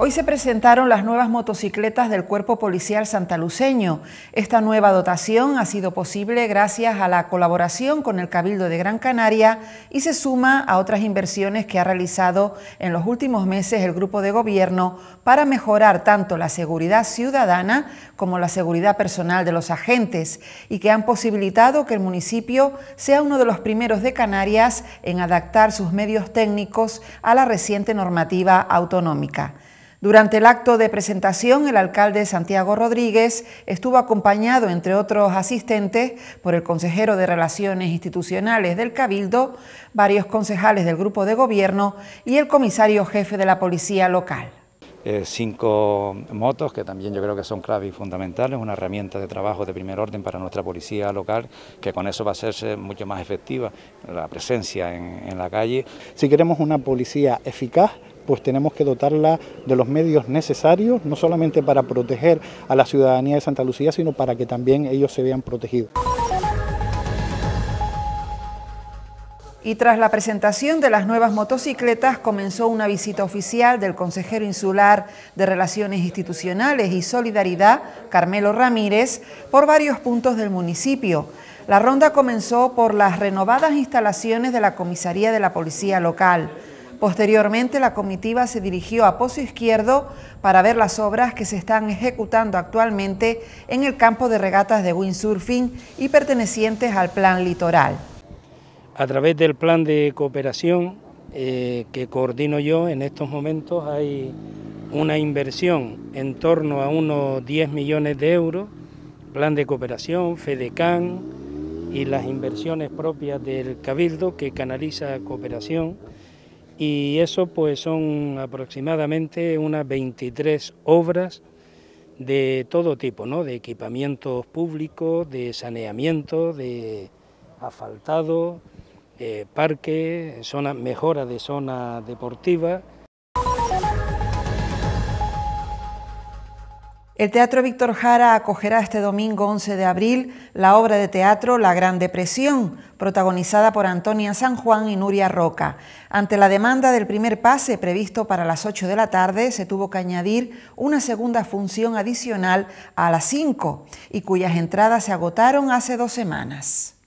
Hoy se presentaron las nuevas motocicletas del Cuerpo Policial Santaluceño. Esta nueva dotación ha sido posible gracias a la colaboración con el Cabildo de Gran Canaria y se suma a otras inversiones que ha realizado en los últimos meses el Grupo de Gobierno para mejorar tanto la seguridad ciudadana como la seguridad personal de los agentes y que han posibilitado que el municipio sea uno de los primeros de Canarias en adaptar sus medios técnicos a la reciente normativa autonómica. Durante el acto de presentación, el alcalde Santiago Rodríguez estuvo acompañado, entre otros asistentes, por el consejero de Relaciones Institucionales del Cabildo, varios concejales del grupo de gobierno y el comisario jefe de la policía local. Eh, cinco motos, que también yo creo que son clave y fundamentales, una herramienta de trabajo de primer orden para nuestra policía local, que con eso va a hacerse mucho más efectiva la presencia en la calle. Si queremos una policía eficaz, pues tenemos que dotarla de los medios necesarios, no solamente para proteger a la ciudadanía de Santa Lucía, sino para que también ellos se vean protegidos. Y tras la presentación de las nuevas motocicletas comenzó una visita oficial del consejero insular de Relaciones Institucionales y Solidaridad, Carmelo Ramírez, por varios puntos del municipio. La ronda comenzó por las renovadas instalaciones de la comisaría de la policía local. Posteriormente, la comitiva se dirigió a Pozo Izquierdo para ver las obras que se están ejecutando actualmente en el campo de regatas de windsurfing y pertenecientes al Plan Litoral. A través del plan de cooperación eh, que coordino yo en estos momentos hay una inversión en torno a unos 10 millones de euros, plan de cooperación, FEDECAN y las inversiones propias del Cabildo que canaliza cooperación y eso pues son aproximadamente unas 23 obras de todo tipo, ¿no? de equipamientos públicos, de saneamiento, de asfaltado, eh, ...parque, zona, mejora de zona deportiva... El Teatro Víctor Jara acogerá este domingo 11 de abril la obra de teatro La Gran Depresión, protagonizada por Antonia San Juan y Nuria Roca. Ante la demanda del primer pase previsto para las 8 de la tarde, se tuvo que añadir una segunda función adicional a las 5 y cuyas entradas se agotaron hace dos semanas.